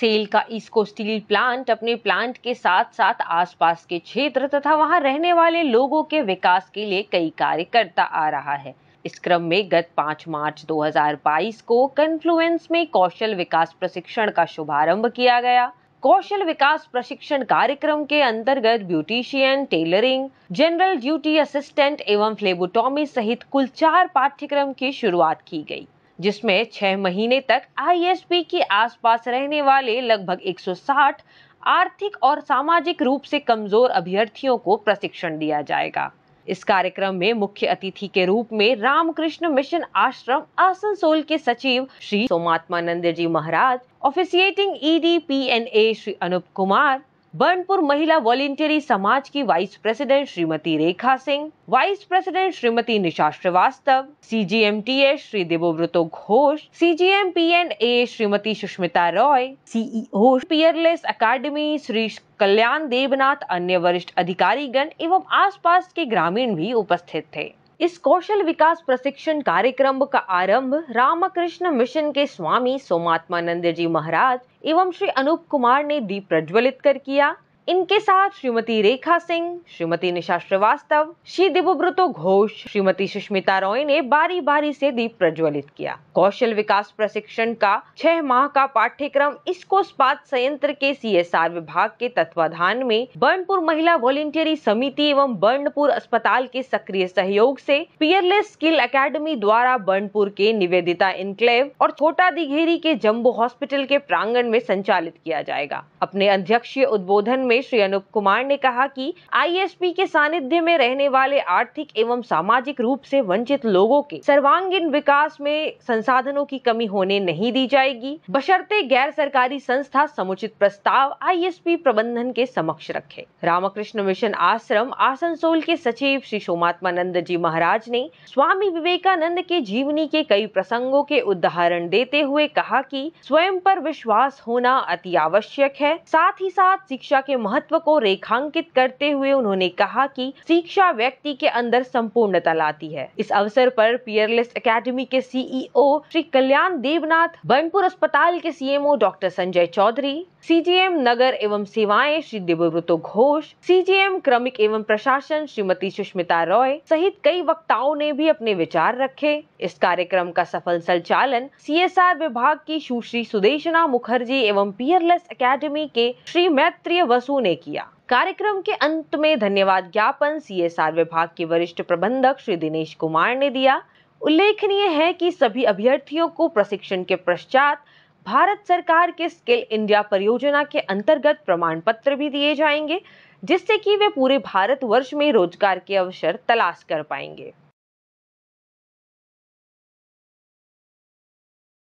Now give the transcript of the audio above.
cell का इसको steel plant अपने प्लांट के साथ साथ आसपास के क्षेत्र तथा वहां रहने वाले लोगों के विकास के लिए कई कार्य करता आ रहा है इस क्रम में गत 5 मार्च 2022 को कन्फ्लुएंस में कौशल विकास प्रशिक्षण का शुभारंभ किया गया कौशल विकास प्रशिक्षण कार्यक्रम के अंतर्गत beautician tailoring general duty assistant एवं फ्लेबोटॉमी सहित कुल चार पाठ्यक्रम की शुरुआत की गई जिसमें छह महीने तक आईएसपी के आसपास रहने वाले लगभग 160 आर्थिक और सामाजिक रूप से कमजोर अभ्यर्थियों को प्रशिक्षण दिया जाएगा इस कार्यक्रम में मुख्य अतिथि के रूप में रामकृष्ण मिशन आश्रम आसनसोल के सचिव Shri Somatmananda ji Maharaj officiating ED e PNA Shri Anup Kumar Burnpur Mahila voluntary Samaj की vice president Shrimati Rekha Singh vice president Shrimati Nisha Srivastava C G M T S Shri Debabrata Ghosh C G M P N A Shrimati Sushmita Roy CEO Peerless academy Shri Kalyan Debnath अन्य वरिष्ठ अधिकारीगण एवं आसपास के ग्रामीण भी उपस्थित थे इस कौशल विकास प्रशिक्षण कार्यक्रम का आरंभ रामकृष्ण मिशन के स्वामी सोमात्मानंद जी महाराज एवं श्री अनूप कुमार ने दीप प्रज्वलित कर किया इनके साथ श्रीमती रेखा सिंह श्रीमती निशा श्रीवास्तव श्री दिबुब्रतो घोष श्रीमती सुष्मिता रॉय ने बारी बारी से दीप प्रज्वलित किया कौशल विकास प्रशिक्षण का छह माह का पाठ्यक्रम इसको स्पात संयंत्र के सी विभाग के तत्वाधान में बर्णपुर महिला वॉलेंटियरी समिति एवं बर्णपुर अस्पताल के सक्रिय सहयोग से पियरलेस स्किल अकेडमी द्वारा बर्णपुर के निवेदिता इनक्लेव और छोटा दिघेरी के जम्बो हॉस्पिटल के प्रांगण में संचालित किया जाएगा अपने अध्यक्षीय उद्बोधन में श्री अनुप कुमार ने कहा कि आईएसपी के सानिध्य में रहने वाले आर्थिक एवं सामाजिक रूप से वंचित लोगों के सर्वांगीण विकास में संसाधनों की कमी होने नहीं दी जाएगी बशर्ते गैर सरकारी संस्था समुचित प्रस्ताव आईएसपी प्रबंधन के समक्ष रखे रामकृष्ण मिशन आश्रम आसनसोल के सचिव श्री सोमात्मानंद जी महाराज ने स्वामी विवेकानंद के जीवनी के कई प्रसंगों के उदाहरण देते हुए कहा कि स्वयं पर विश्वास होना अति आवश्यक है साथ ही साथ शिक्षा के महत्व को रेखांकित करते हुए उन्होंने कहा कि शिक्षा व्यक्ति के अंदर संपूर्णता लाती है इस अवसर पर पियरलेस एकेडमी के सीईओ e श्री कल्याण देवनाथ बनपुर अस्पताल के CMO doctor Sanjay Chaudhary CGM नगर एवं सेवाएं श्री देवव्रतो घोष सीजीएम क्रमिक एवं प्रशासन श्रीमती सुष्मिता रॉय सहित कई वक्ताओं ने भी अपने विचार रखे इस कार्यक्रम का सफल संचालन सीएसआर विभाग की सुश्री सुदेशना मुखर्जी एवं पियरलेस एकेडमी के श्री मैत्रीय वसु ने किया कार्यक्रम के अंत में धन्यवाद ज्ञापन सीएसआर विभाग के वरिष्ठ प्रबंधक श्री दिनेश कुमार ने दिया उल्लेखनीय है कि सभी अभ्यर्थियों को प्रशिक्षण के पश्चात भारत सरकार के स्किल इंडिया परियोजना के अंतर्गत प्रमाण पत्र भी दिए जाएंगे जिससे कि वे पूरे भारत वर्ष में रोजगार के अवसर तलाश कर पाएंगे